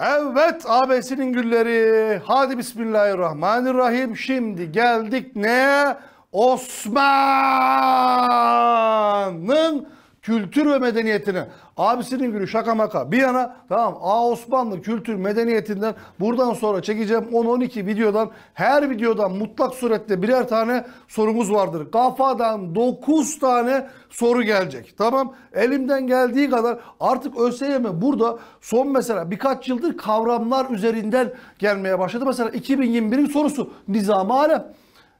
Evet abesinin gülleri. Hadi Bismillahirrahmanirrahim. Şimdi geldik neye? Osman'ın kültür ve medeniyetini. Abisinin günü şaka maka bir yana tamam A Osmanlı kültür medeniyetinden buradan sonra çekeceğim 10-12 videodan her videodan mutlak surette birer tane sorumuz vardır. Kafadan 9 tane soru gelecek. Tamam elimden geldiği kadar artık ÖSYM burada son mesela birkaç yıldır kavramlar üzerinden gelmeye başladı. Mesela 2021'in sorusu nizam alem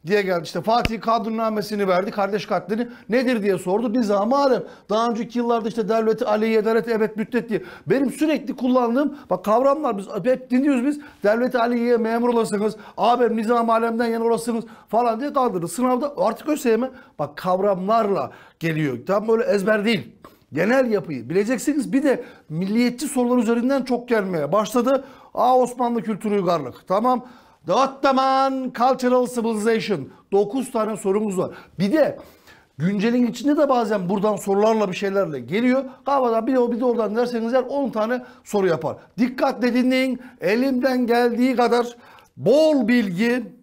diye geldi. İşte Fatih kadrunamesini verdi. Kardeş katlini nedir diye sordu. Niza malum. Daha önceki yıllarda işte devleti aleyhi edalet evet müddet diye. Benim sürekli kullandığım bak kavramlar biz hep dinliyoruz biz. Devleti aleyhiye memur olasınız. Abi nizam alemden yana olasınız falan diye kaldırdı. Sınavda artık ÖSYM e bak kavramlarla geliyor. Tam böyle ezber değil genel yapıyı bileceksiniz. Bir de milliyetçi sorular üzerinden çok gelmeye başladı. Aa Osmanlı kültürü uygarlık. Tamam The Ottoman Cultural Civilization. 9 tane sorumuz var. Bir de güncelin içinde de bazen buradan sorularla bir şeylerle geliyor. Kafadan bir de o bir de oradan derseniz eğer 10 tane soru yapar. Dikkatle dinleyin. Elimden geldiği kadar bol bilgi,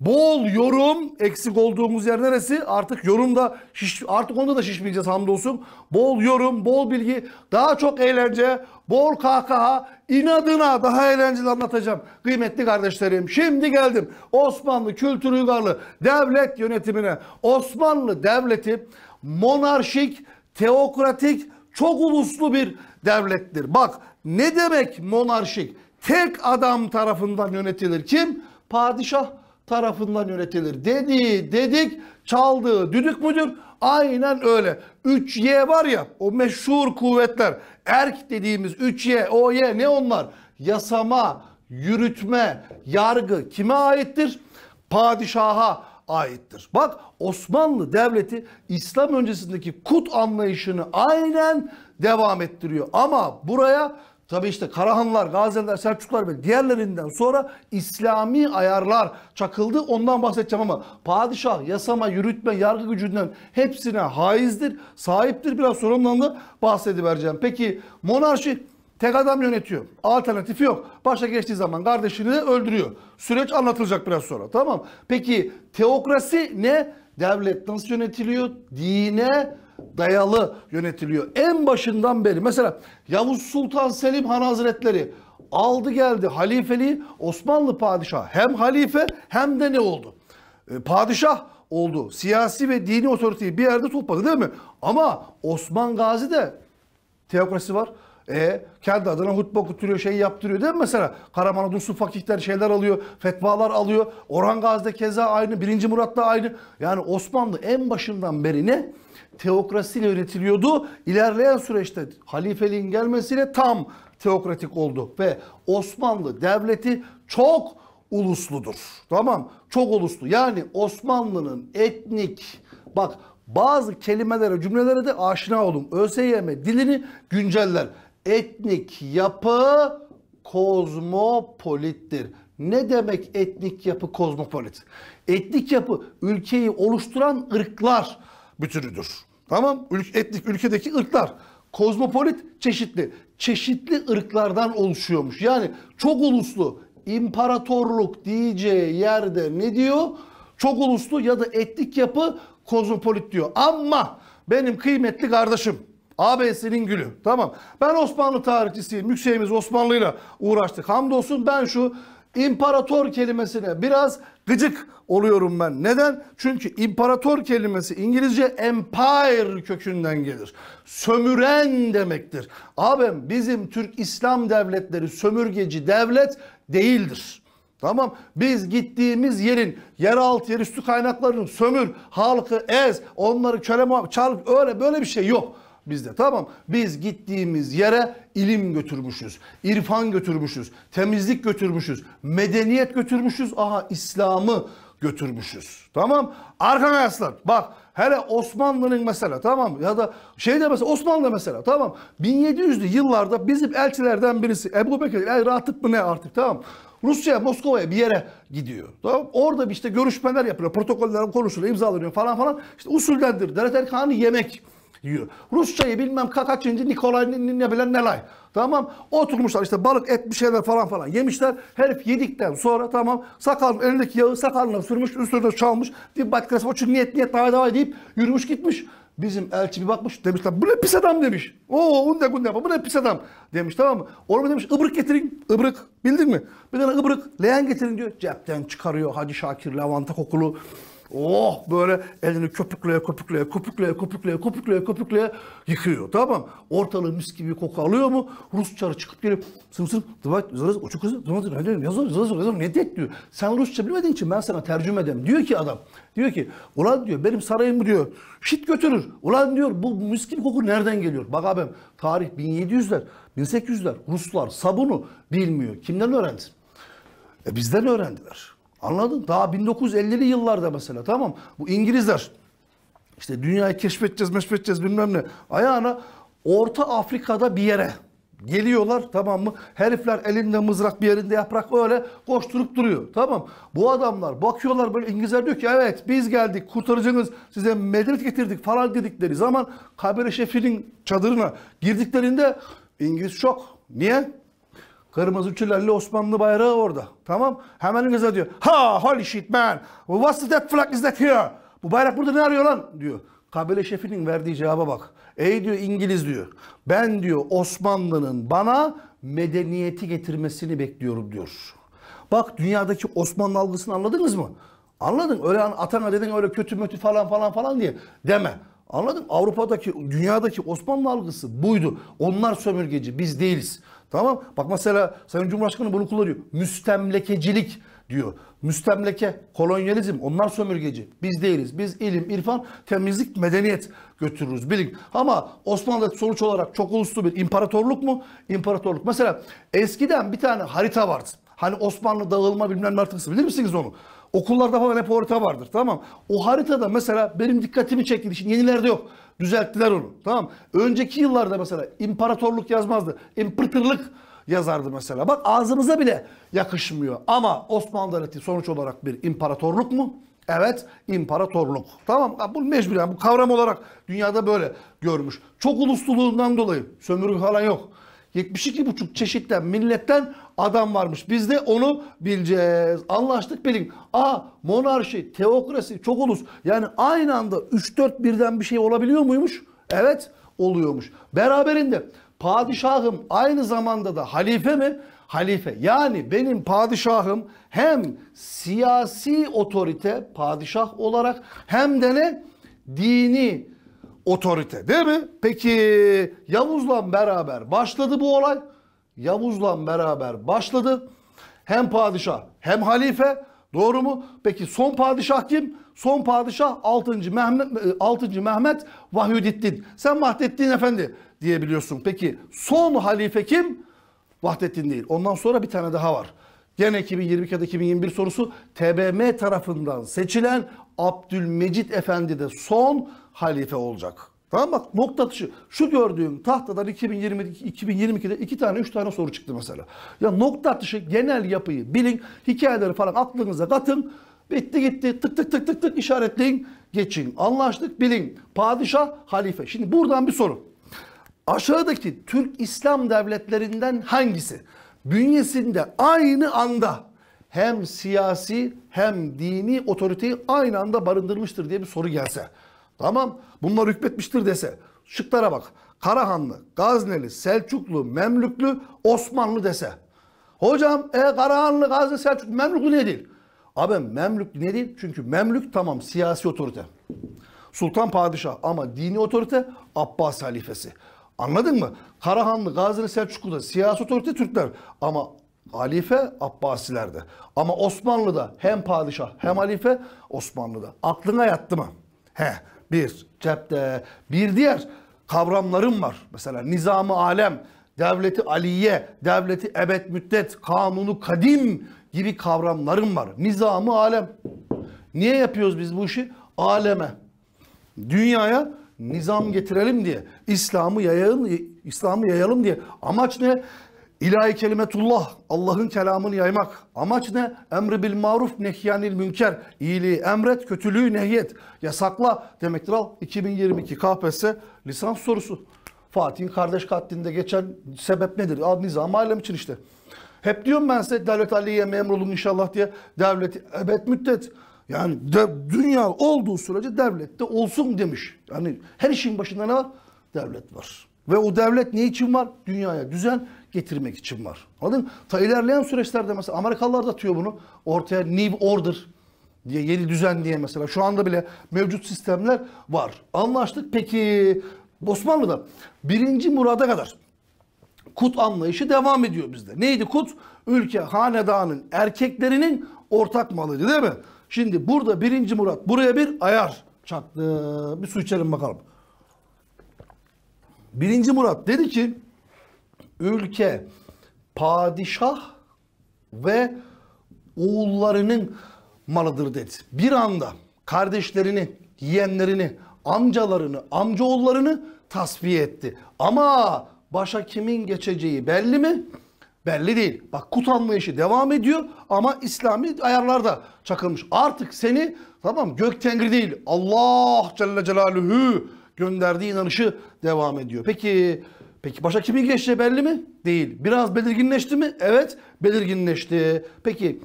Bol yorum eksik olduğumuz yer neresi? Artık yorumda şiş, artık onda da şişmeyeceğiz hamdolsun. Bol yorum, bol bilgi, daha çok eğlence, bol kahkaha, inadına daha eğlenceli anlatacağım. Kıymetli kardeşlerim şimdi geldim Osmanlı Kültür Uygarlı Devlet Yönetimine. Osmanlı Devleti monarşik, teokratik, çok uluslu bir devlettir. Bak ne demek monarşik? Tek adam tarafından yönetilir. Kim? Padişah tarafından yönetilir. Dedi, dedik, çaldığı düdük müdür? Aynen öyle. 3Y var ya o meşhur kuvvetler. Erk dediğimiz 3Y, OY ne onlar? Yasama, yürütme, yargı kime aittir? Padişaha aittir. Bak Osmanlı Devleti İslam öncesindeki kut anlayışını aynen devam ettiriyor. Ama buraya Tabii işte Karahanlar, Gaziler, Selçuklar ve diğerlerinden sonra İslami ayarlar çakıldı. Ondan bahsedeceğim ama padişah, yasama, yürütme, yargı gücünden hepsine haizdir, sahiptir. Biraz sonra ondan da bahsedivereceğim. Peki monarşi tek adam yönetiyor. Alternatifi yok. Başa geçtiği zaman kardeşini de öldürüyor. Süreç anlatılacak biraz sonra. Tamam. Peki teokrasi ne? Devlet nasıl yönetiliyor? Dine dayalı yönetiliyor. En başından beri mesela Yavuz Sultan Selim Han Hazretleri aldı geldi halifeliği Osmanlı padişah hem halife hem de ne oldu? E, padişah oldu. Siyasi ve dini otoriteyi bir yerde topladı değil mi? Ama Osman Gazi de teokrasi var. E, kendi adına hutbe okutuyor, şey yaptırıyor değil mi mesela? Karaman'a su Fakihler şeyler alıyor, fetvalar alıyor. Orhan Gazi'de keza aynı, 1. da aynı. Yani Osmanlı en başından beri ne? teokrasiyle üretiliyordu. İlerleyen süreçte halifeliğin gelmesiyle tam teokratik oldu ve Osmanlı devleti çok ulusludur. Tamam? Çok uluslu. Yani Osmanlı'nın etnik bak bazı kelimelere, cümlelere de aşina olun. ÖSYM dilini günceller. Etnik yapı kozmopolittir. Ne demek etnik yapı kozmopolit? Etnik yapı ülkeyi oluşturan ırklar bütünüdür. Tamam Ülk, etnik ülkedeki ırklar kozmopolit çeşitli çeşitli ırklardan oluşuyormuş. Yani çok uluslu imparatorluk diyeceği yerde ne diyor? Çok uluslu ya da etnik yapı kozmopolit diyor. Ama benim kıymetli kardeşim ABS'nin gülü. Tamam. Ben Osmanlı tarihçisiyim. Yükseğimiz Osmanlı'yla uğraştık. Hamdolsun ben şu imparator kelimesine biraz gıcık oluyorum ben. Neden? Çünkü imparator kelimesi İngilizce empire kökünden gelir. Sömüren demektir. Abim bizim Türk İslam devletleri sömürgeci devlet değildir. Tamam biz gittiğimiz yerin yeraltı yerüstü kaynaklarını sömür, halkı ez, onları köle çarp öyle böyle bir şey yok bizde. Tamam biz gittiğimiz yere ilim götürmüşüz, irfan götürmüşüz, temizlik götürmüşüz, medeniyet götürmüşüz. Aha İslam'ı götürmüşüz. Tamam arkadaşlar bak hele Osmanlı'nın mesela tamam ya da şeyde mesela Osmanlı mesela tamam 1700'lü yıllarda bizim elçilerden birisi Ebu Bekir El Ratıp mı ne artık tamam Rusya Moskova'ya bir yere gidiyor. Tamam? Orada işte görüşmeler yapılıyor. Protokoller konuşuluyor, imzalanıyor falan falan. İşte usuldendir. Dereterkanı yemek diyor. Rusçayı bilmem kaçıncı Nikolay ne bilen nelay. Tamam oturmuşlar işte balık et bir şeyler falan falan yemişler. Herif yedikten sonra tamam sakal, elindeki yağı sakalına sürmüş üstüne çalmış. Bir başkası o çünkü niyet niyet davay davay deyip yürümüş gitmiş. Bizim elçi bir bakmış demişler bu ne pis adam demiş. Oo unde gunde bu ne pis adam demiş tamam mı? Orada demiş ıbrık getirin ıbrık bildin mi? Bir tane ıbrık leğen getirin diyor. Cepten çıkarıyor Hacı Şakir lavanta kokulu oh böyle elini köpükleye köpükleye köpükleye köpükleye köpükleye köpükleye yıkıyor. Tamam Ortalığı mis gibi koku alıyor mu? Rus çarı çıkıp gelip sınıf sınıf dıvat zırız uçuk kızı dıvat yazıyor yazıyor yazıyor ne diyor diyor. Sen Rusça bilmediğin için ben sana tercüme edem. Diyor ki adam diyor ki ulan diyor benim sarayım diyor şit götürür. Ulan diyor bu mis gibi koku nereden geliyor? Bak abim tarih 1700'ler 1800'ler Ruslar sabunu bilmiyor. Kimden öğrendin? E bizden öğrendiler. Anladın? Daha 1950'li yıllarda mesela tamam. Bu İngilizler işte dünyayı keşfedeceğiz, meşfedeceğiz bilmem ne. Ayağına Orta Afrika'da bir yere geliyorlar tamam mı? Herifler elinde mızrak bir yerinde yaprak öyle koşturup duruyor. Tamam. Bu adamlar bakıyorlar böyle İngilizler diyor ki evet biz geldik kurtarıcınız size Madrid getirdik falan dedikleri zaman Kabire Şefi'nin çadırına girdiklerinde İngiliz şok. Niye? Kırmızı tülerli Osmanlı bayrağı orada. Tamam. Hemen kıza diyor. Ha holy shit man. What's that flag is that here? Bu bayrak burada ne arıyor lan? Diyor. Kabile şefinin verdiği cevaba bak. Ey diyor İngiliz diyor. Ben diyor Osmanlı'nın bana medeniyeti getirmesini bekliyorum diyor. Bak dünyadaki Osmanlı algısını anladınız mı? Anladın. Öyle atana dedin öyle kötü mötü falan falan falan diye deme. Anladın? Avrupa'daki, dünyadaki Osmanlı algısı buydu. Onlar sömürgeci, biz değiliz. Tamam Bak mesela Sayın Cumhurbaşkanı bunu kullanıyor. Müstemlekecilik diyor. Müstemleke, kolonyalizm onlar sömürgeci. Biz değiliz. Biz ilim, irfan, temizlik, medeniyet götürürüz. Bilin. Ama Osmanlı sonuç olarak çok uluslu bir imparatorluk mu? İmparatorluk. Mesela eskiden bir tane harita vardı. Hani Osmanlı dağılma bilmem ne artık bilir misiniz onu? Okullarda falan hep harita vardır tamam O haritada mesela benim dikkatimi çekti. Şimdi yenilerde yok. Düzelttiler onu tamam Önceki yıllarda mesela imparatorluk yazmazdı. İmpırtırlık yazardı mesela. Bak ağzımıza bile yakışmıyor. Ama Osmanlı Devleti sonuç olarak bir imparatorluk mu? Evet imparatorluk. Tamam bu mecburen bu kavram olarak dünyada böyle görmüş. Çok ulusluluğundan dolayı sömürü falan yok. 72 buçuk çeşitten milletten adam varmış. Biz de onu bileceğiz. Anlaştık bilin. A, monarşi, teokrasi, çok ulus. Yani aynı anda 3-4 birden bir şey olabiliyor muymuş? Evet oluyormuş. Beraberinde padişahım aynı zamanda da halife mi? Halife. Yani benim padişahım hem siyasi otorite padişah olarak hem de ne? Dini, otorite değil mi? Peki Yavuz'la beraber başladı bu olay. Yavuz'la beraber başladı. Hem padişah hem halife doğru mu? Peki son padişah kim? Son padişah 6. Mehmet, 6. E, Mehmet Vahyüddin. Sen Vahdettin Efendi diyebiliyorsun. Peki son halife kim? Vahdettin değil. Ondan sonra bir tane daha var. Gene 2022 ya da 2021 sorusu TBM tarafından seçilen Abdülmecit Efendi de son halife olacak. Tamam bak nokta atışı. Şu gördüğüm tahtadan 2020, 2022'de iki tane üç tane soru çıktı mesela. Ya nokta atışı genel yapıyı bilin. Hikayeleri falan aklınıza katın. Bitti gitti tık tık tık tık tık işaretleyin. Geçin. Anlaştık bilin. Padişah halife. Şimdi buradan bir soru. Aşağıdaki Türk İslam devletlerinden hangisi? bünyesinde aynı anda hem siyasi hem dini otoriteyi aynı anda barındırmıştır diye bir soru gelse. Tamam bunlar hükmetmiştir dese. Şıklara bak. Karahanlı, Gazneli, Selçuklu, Memlüklü, Osmanlı dese. Hocam e, Karahanlı, Gazneli, Selçuklu, Memlüklü ne değil? Abi Memlüklü ne değil? Çünkü Memlük tamam siyasi otorite. Sultan padişah ama dini otorite Abbas halifesi. Anladın mı? Karahanlı, Gazili Selçuklu'da siyasi otorite Türkler ama halife Abbasilerde. Ama Osmanlı'da hem padişah hem halife Osmanlı'da. Aklına yattı mı? He bir cepte. Bir diğer kavramlarım var. Mesela nizamı alem, devleti aliye, devleti ebed müddet, kanunu kadim gibi kavramlarım var. Nizamı alem. Niye yapıyoruz biz bu işi? Aleme. Dünyaya nizam getirelim diye, İslam'ı yayalım, İslam'ı yayalım diye. Amaç ne? İlahi kelimetullah, Allah'ın kelamını yaymak. Amaç ne? Emri bil maruf, nehyanil münker. İyiliği emret, kötülüğü nehyet. Yasakla demektir al. 2022 KPSS lisans sorusu. Fatih'in kardeş katlinde geçen sebep nedir? Al nizam alem için işte. Hep diyorum ben size devlet Ali'ye memur olun inşallah diye. Devlet ebed müddet. Yani de, dünya olduğu sürece devlette de olsun demiş. Yani her işin başında ne var? Devlet var. Ve o devlet ne için var? Dünyaya düzen getirmek için var. Anladın mı? Ta ilerleyen süreçlerde mesela Amerikalılar da atıyor bunu. Ortaya New Order diye yeni düzen diye mesela. Şu anda bile mevcut sistemler var. Anlaştık. Peki Osmanlı'da birinci Murad'a kadar kut anlayışı devam ediyor bizde. Neydi kut? Ülke hanedanın erkeklerinin ortak malıydı değil mi? Şimdi burada birinci Murat buraya bir ayar çaktı. Bir su içelim bakalım. Birinci Murat dedi ki ülke padişah ve oğullarının malıdır dedi. Bir anda kardeşlerini, yeğenlerini, amcalarını, amcaoğullarını tasfiye etti. Ama başa kimin geçeceği belli mi? Belli değil. Bak kutanma işi devam ediyor ama İslami ayarlarda çakılmış. Artık seni tamam gök tengri değil Allah Celle Celaluhu gönderdiği inanışı devam ediyor. Peki peki başa kimin geçeceği belli mi? Değil. Biraz belirginleşti mi? Evet belirginleşti. Peki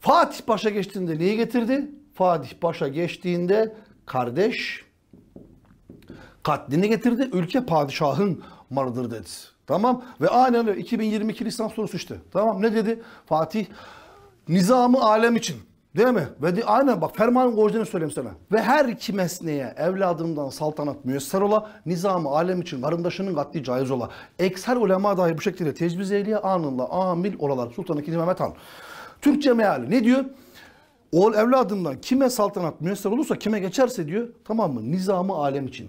Fatih Paşa geçtiğinde neyi getirdi? Fatih Paşa geçtiğinde kardeş katlini getirdi. Ülke padişahın malıdır dedi. Tamam ve aynen öyle 2022 lisans sorusu işte. Tamam ne dedi Fatih? Nizamı alem için. Değil mi? Ve de, aynen bak fermanın orijinalini söyleyeyim sana. Ve her iki mesneye evladımdan saltanat müyesser ola, nizamı alem için karındaşının katli caiz ola. Ekser ulema dahi bu şekilde tecviz ehliye anında amil olalar. Sultan II. Mehmet Han. Türkçe meali ne diyor? Oğul evladımdan kime saltanat müyesser olursa kime geçerse diyor tamam mı? Nizamı alem için.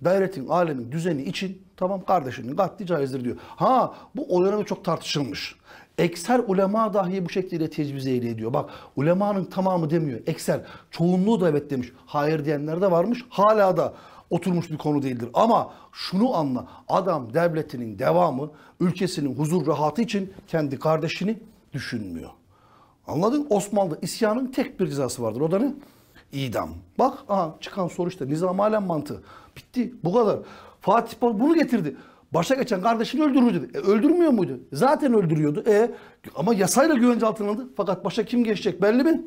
Devletin, alemin düzeni için Tamam kardeşim katli caizdir diyor. Ha bu o dönemde çok tartışılmış. Ekser ulema dahi bu şekilde tecviz eyle diyor. Bak ulemanın tamamı demiyor. Ekser çoğunluğu da evet demiş. Hayır diyenler de varmış. Hala da oturmuş bir konu değildir. Ama şunu anla. Adam devletinin devamı, ülkesinin huzur rahatı için kendi kardeşini düşünmüyor. Anladın? Osmanlı isyanın tek bir cezası vardır. O da ne? İdam. Bak aha, çıkan soru işte nizam alem mantığı. Bitti. Bu kadar. Fatih Bol bunu getirdi. Başa geçen kardeşini öldürürdü. E, öldürmüyor muydu? Zaten öldürüyordu. E, ama yasayla güvence altına alındı. Fakat başa kim geçecek belli mi?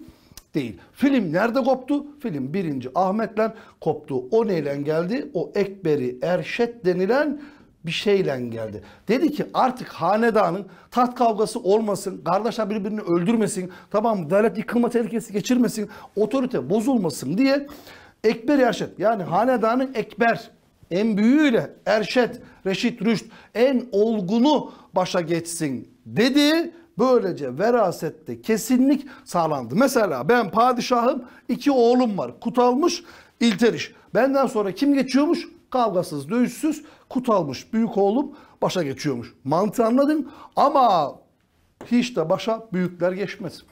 Değil. Film nerede koptu? Film birinci Ahmet'le koptu. O neyle geldi? O Ekberi Erşet denilen bir şeyle geldi. Dedi ki artık hanedanın tat kavgası olmasın, kardeşler birbirini öldürmesin, tamam devlet yıkılma tehlikesi geçirmesin, otorite bozulmasın diye Ekber Yaşet yani hanedanın Ekber en büyüğüyle Erşet, Reşit Rüşt en olgunu başa geçsin dedi. Böylece verasette kesinlik sağlandı. Mesela ben padişahım iki oğlum var. Kutalmış, İlteriş. Benden sonra kim geçiyormuş? Kavgasız, dövüşsüz Kutalmış. Büyük oğlum başa geçiyormuş. Mantığı anladın ama hiç de başa büyükler geçmez.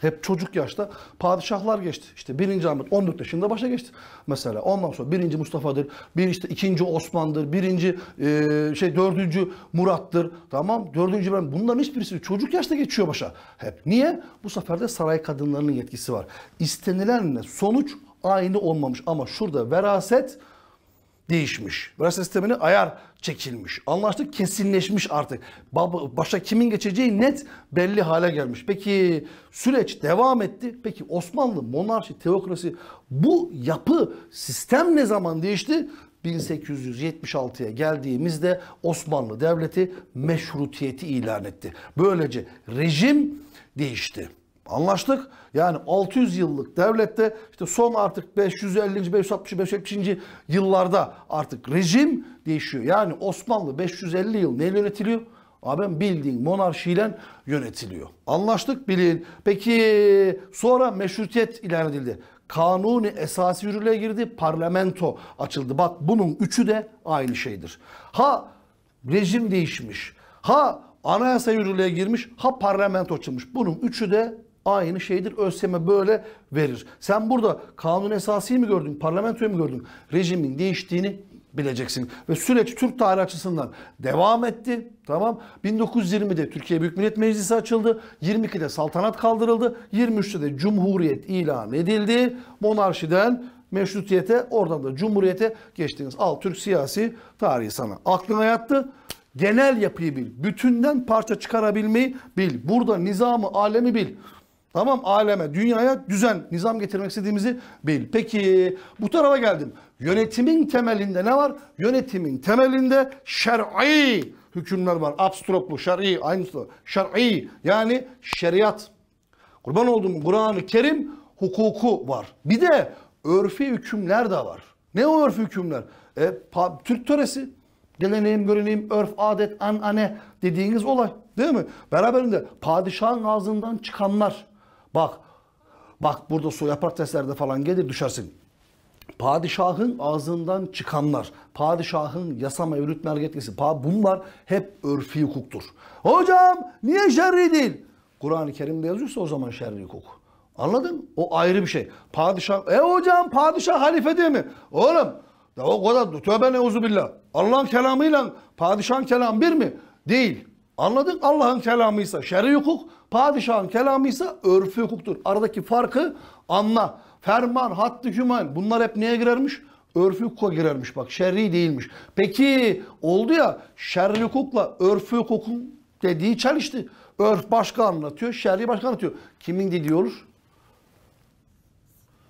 Hep çocuk yaşta padişahlar geçti. İşte 1. Ahmet 14 yaşında başa geçti mesela. Ondan sonra 1. Mustafa'dır, bir işte 2. Osman'dır, 1. E, şey 4. Murat'tır. Tamam 4. ben Bunların hiçbirisi çocuk yaşta geçiyor başa. Hep. Niye? Bu sefer de saray kadınlarının yetkisi var. İstenilenle sonuç aynı olmamış ama şurada veraset değişmiş. Veraset sistemini ayar çekilmiş. Anlaştık kesinleşmiş artık. Başa kimin geçeceği net belli hale gelmiş. Peki süreç devam etti. Peki Osmanlı monarşi, teokrasi bu yapı, sistem ne zaman değişti? 1876'ya geldiğimizde Osmanlı Devleti meşrutiyeti ilan etti. Böylece rejim değişti. Anlaştık. Yani 600 yıllık devlette işte son artık 550. 560. 570. yıllarda artık rejim değişiyor. Yani Osmanlı 550 yıl neyle yönetiliyor? Abim bildiğin monarşiyle yönetiliyor. Anlaştık bilin. Peki sonra meşrutiyet ilan edildi. Kanuni esası yürürlüğe girdi. Parlamento açıldı. Bak bunun üçü de aynı şeydir. Ha rejim değişmiş. Ha anayasa yürürlüğe girmiş. Ha parlamento açılmış. Bunun üçü de aynı şeydir. ÖSYM böyle verir. Sen burada kanun esası mı gördün, parlamentoyu mu gördün? Rejimin değiştiğini bileceksin. Ve süreç Türk tarih açısından devam etti. Tamam. 1920'de Türkiye Büyük Millet Meclisi açıldı. 22'de saltanat kaldırıldı. 23'te de cumhuriyet ilan edildi. Monarşiden meşrutiyete oradan da cumhuriyete geçtiğiniz al Türk siyasi tarihi sana aklına yattı. Genel yapıyı bil. Bütünden parça çıkarabilmeyi bil. Burada nizamı alemi bil. Tamam aleme, dünyaya düzen, nizam getirmek istediğimizi bil. Peki bu tarafa geldim. Yönetimin temelinde ne var? Yönetimin temelinde şer'i hükümler var. Abstroplu, şer'i, aynısı. Şer'i yani şeriat. Kurban olduğum Kur'an-ı Kerim hukuku var. Bir de örfi hükümler de var. Ne o örfi hükümler? E, Türk töresi, geleneğim, göreneğim, örf, adet, anane dediğiniz olay değil mi? Beraberinde padişahın ağzından çıkanlar, Bak, bak burada su yapar testlerde falan gelir düşersin. Padişahın ağzından çıkanlar, padişahın yasama, evlüt hareketlisi, bunlar hep örfi hukuktur. Hocam niye şerri değil? Kur'an-ı Kerim'de yazıyorsa o zaman şerri hukuk. Anladın? O ayrı bir şey. Padişah, e hocam padişah halife değil mi? Oğlum ya o kadar tövbe neuzubillah. Allah'ın kelamıyla padişahın kelamı bir mi? Değil. Anladık Allah'ın kelamıysa şer'i hukuk, padişahın kelamıysa örfü hukuktur. Aradaki farkı anla. Ferman, hattı hüman bunlar hep neye girermiş? Örfü hukuka girermiş bak şer'i değilmiş. Peki oldu ya şer'i hukukla örfü hukukun dediği çelişti. Örf başka anlatıyor, şer'i başka anlatıyor. Kimin dediği olur?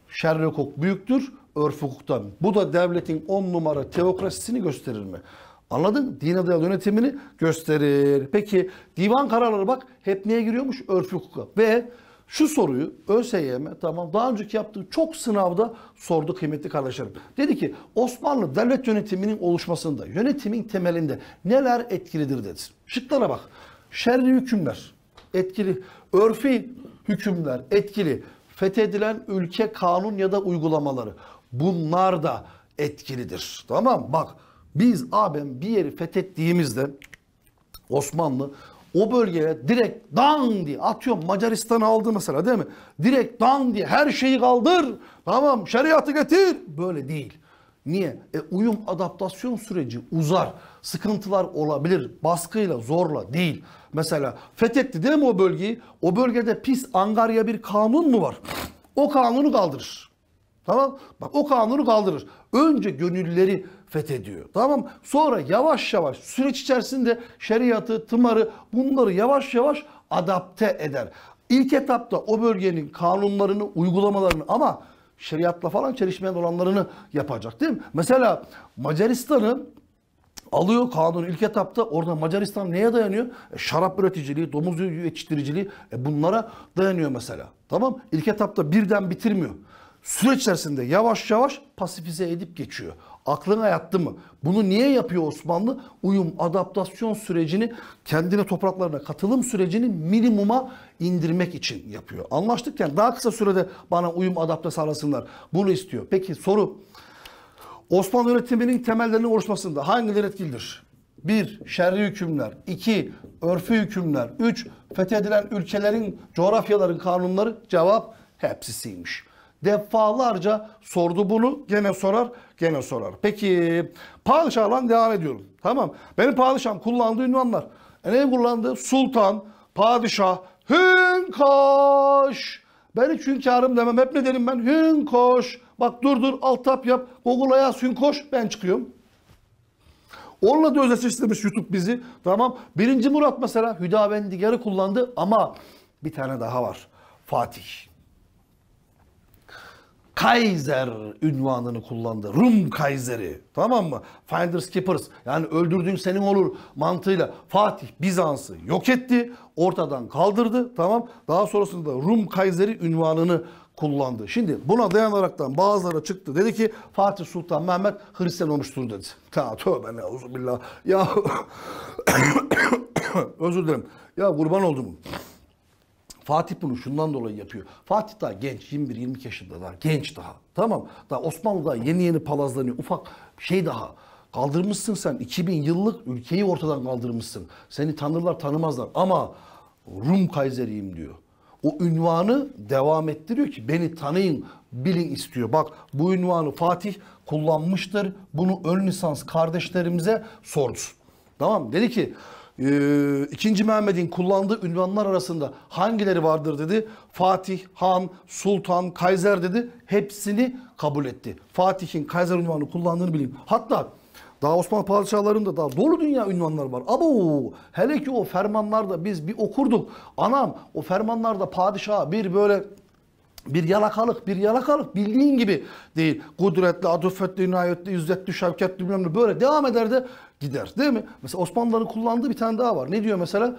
Şer'i hukuk büyüktür, örf hukuktan. Bu da devletin on numara teokrasisini gösterir mi? Anladın? Dine dayalı yönetimini gösterir. Peki divan kararları bak hep neye giriyormuş? Örf hukuka. Ve şu soruyu ÖSYM tamam daha önceki yaptığı çok sınavda sordu kıymetli kardeşlerim. Dedi ki Osmanlı devlet yönetiminin oluşmasında, yönetimin temelinde neler etkilidir dedi. Şıklara bak. Şerri hükümler etkili, örfi hükümler etkili, fethedilen ülke kanun ya da uygulamaları bunlar da etkilidir. Tamam bak biz abim bir yeri fethettiğimizde Osmanlı o bölgeye direkt dan diye atıyorum Macaristan'ı aldı mesela değil mi? Direkt dan diye her şeyi kaldır. Tamam şeriatı getir. Böyle değil. Niye? E, uyum adaptasyon süreci uzar. Sıkıntılar olabilir. Baskıyla, zorla değil. Mesela fethetti değil mi o bölgeyi? O bölgede pis angarya bir kanun mu var? O kanunu kaldırır. Tamam? Bak o kanunu kaldırır. Önce gönülleri fethediyor. Tamam Sonra yavaş yavaş süreç içerisinde şeriatı, tımarı bunları yavaş yavaş adapte eder. İlk etapta o bölgenin kanunlarını, uygulamalarını ama şeriatla falan çelişmeyen olanlarını yapacak değil mi? Mesela Macaristan'ı alıyor kanun ilk etapta orada Macaristan neye dayanıyor? E, şarap üreticiliği, domuz yetiştiriciliği e, bunlara dayanıyor mesela. Tamam? İlk etapta birden bitirmiyor. Süreç içerisinde yavaş yavaş pasifize edip geçiyor. Aklına yattı mı? Bunu niye yapıyor Osmanlı? Uyum, adaptasyon sürecini kendine topraklarına katılım sürecini minimuma indirmek için yapıyor. Anlaştık yani daha kısa sürede bana uyum adapte sağlasınlar. Bunu istiyor. Peki soru Osmanlı yönetiminin temellerinin oluşmasında hangileri etkilidir? 1. Şerri hükümler. 2. Örfü hükümler. 3. Fethedilen ülkelerin, coğrafyaların kanunları. Cevap hepsisiymiş. Defalarca sordu bunu. Gene sorar, gene sorar. Peki padişahla devam ediyorum. Tamam. Benim padişahım kullandığı ünvanlar. E neyi kullandı? Sultan, padişah, hünkoş. Ben hiç hünkârım demem. Hep ne derim ben? Hünkoş. Bak dur dur alt tap yap. Google'a yaz hünkoş. Ben çıkıyorum. Onunla da özdeşleştirmiş YouTube bizi. Tamam. Birinci Murat mesela hüdavendigarı kullandı ama bir tane daha var. Fatih. Kaiser ünvanını kullandı. Rum Kaiseri. Tamam mı? Finders Keepers. Yani öldürdüğün senin olur mantığıyla Fatih Bizans'ı yok etti. Ortadan kaldırdı. Tamam. Daha sonrasında Rum Kaiseri ünvanını kullandı. Şimdi buna dayanaraktan bazıları çıktı. Dedi ki Fatih Sultan Mehmet Hristiyan olmuştur dedi. Ta tövbe ne uzun billah. Ya özür dilerim. Ya kurban oldum. Fatih bunu şundan dolayı yapıyor. Fatih daha genç 21-22 yaşında daha genç daha. Tamam daha Osmanlı daha yeni yeni palazlanıyor ufak şey daha. Kaldırmışsın sen 2000 yıllık ülkeyi ortadan kaldırmışsın. Seni tanırlar tanımazlar ama Rum Kaiseriyim diyor. O ünvanı devam ettiriyor ki beni tanıyın bilin istiyor. Bak bu ünvanı Fatih kullanmıştır. Bunu ön lisans kardeşlerimize sordu. Tamam dedi ki e, ee, 2. Mehmet'in kullandığı ünvanlar arasında hangileri vardır dedi. Fatih, Han, Sultan, Kaiser dedi. Hepsini kabul etti. Fatih'in Kaiser ünvanını kullandığını bileyim. Hatta daha Osmanlı padişahlarında daha dolu dünya ünvanları var. Ama o hele ki o fermanlarda biz bir okurduk. Anam o fermanlarda padişaha bir böyle bir yalakalık, bir yalakalık bildiğin gibi değil. Kudretli, adufetli, inayetli, izzzetli, şevketli bilmem ne böyle devam ederdi gider değil mi? Mesela Osmanlıların kullandığı bir tane daha var. Ne diyor mesela?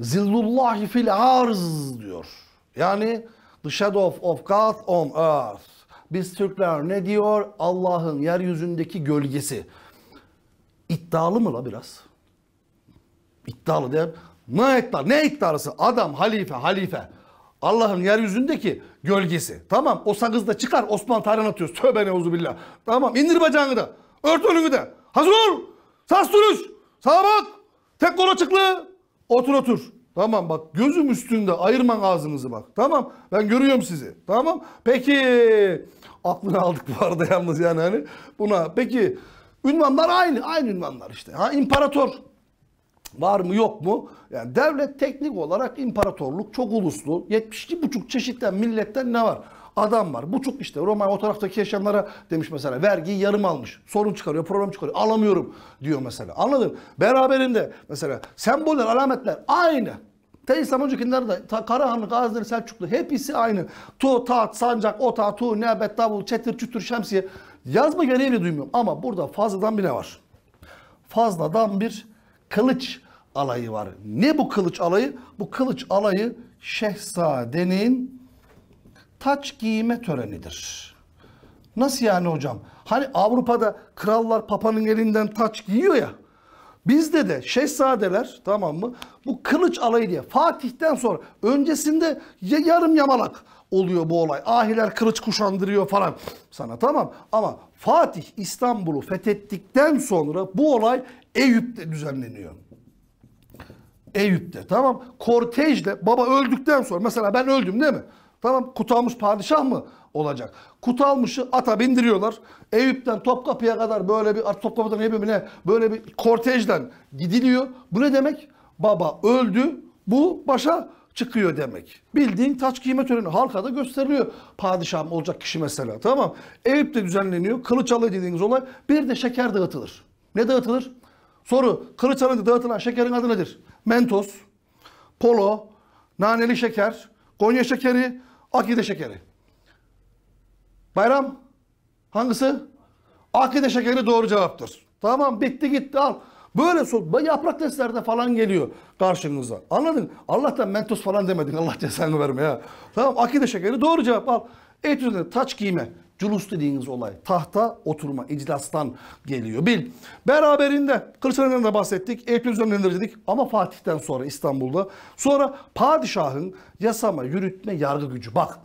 Zillullahi fil arz diyor. Yani the shadow of, of God on earth. Biz Türkler ne diyor? Allah'ın yeryüzündeki gölgesi. İddialı mı la biraz? İddialı der. Ne iddia? Ne iddiası? Adam halife halife. Allah'ın yeryüzündeki gölgesi. Tamam o sakızda çıkar Osman tarihini atıyoruz. Tövbe neuzubillah. Tamam indir bacağını da. Örtülü de. Hazır ol. Sas duruş. Sağa bak. Tek kol açıklı. Otur otur. Tamam bak gözüm üstünde ayırman ağzınızı bak. Tamam ben görüyorum sizi. Tamam peki aklını aldık bu arada yalnız yani hani buna. Peki ünvanlar aynı aynı ünvanlar işte. Ha imparator var mı yok mu? Yani devlet teknik olarak imparatorluk çok uluslu. 72,5 çeşitten milletten ne var? adam var. bu çok işte Roma o taraftaki yaşayanlara demiş mesela vergiyi yarım almış. Sorun çıkarıyor, problem çıkarıyor. Alamıyorum diyor mesela. Anladın Beraberinde mesela semboller, alametler aynı. Teysam öncekiler de Karahanlı, Gazileri, Selçuklu hepsi aynı. Tu, taht, sancak, ota, tu, nebet, davul, çetir, çütür, şemsiye. Yazma gereği bile duymuyorum ama burada fazladan bile var. Fazladan bir kılıç alayı var. Ne bu kılıç alayı? Bu kılıç alayı şehzadenin taç giyme törenidir. Nasıl yani hocam? Hani Avrupa'da krallar papanın elinden taç giyiyor ya. Bizde de şehzadeler tamam mı? Bu kılıç alayı diye Fatih'ten sonra öncesinde yarım yamalak oluyor bu olay. Ahiler kılıç kuşandırıyor falan sana tamam. Ama Fatih İstanbul'u fethettikten sonra bu olay Eyüp'te düzenleniyor. Eyüp'te tamam. Kortejle baba öldükten sonra mesela ben öldüm değil mi? Tamam Kutalmış padişah mı olacak? Kutalmış'ı ata bindiriyorlar. Eyüp'ten Topkapı'ya kadar böyle bir Topkapı'dan Eyüp'e ne böyle bir kortejden gidiliyor. Bu ne demek? Baba öldü bu başa çıkıyor demek. Bildiğin taç giyme töreni halka da gösteriliyor. Padişahım olacak kişi mesela tamam. Eyüp'te düzenleniyor. kılıç Kılıçalı dediğiniz olay. Bir de şeker dağıtılır. Ne dağıtılır? Soru. kılıç Kılıçalı'da dağıtılan şekerin adı nedir? Mentos, polo, naneli şeker, Konya şekeri, Akide şekeri. Bayram hangisi? Akide şekeri doğru cevaptır. Tamam bitti gitti al. Böyle sor. Yaprak testlerde falan geliyor karşınıza. Anladın? Allah'tan mentos falan demedin. Allah cezanı verme ya. Tamam akide şekeri doğru cevap al. Et üzerinde taç giyme. Culus dediğiniz olay tahta oturma, iclastan geliyor. Bil. Beraberinde Kırşehir'den de bahsettik. Eylül'den dedik ama Fatih'ten sonra İstanbul'da. Sonra padişahın yasama, yürütme, yargı gücü. Bak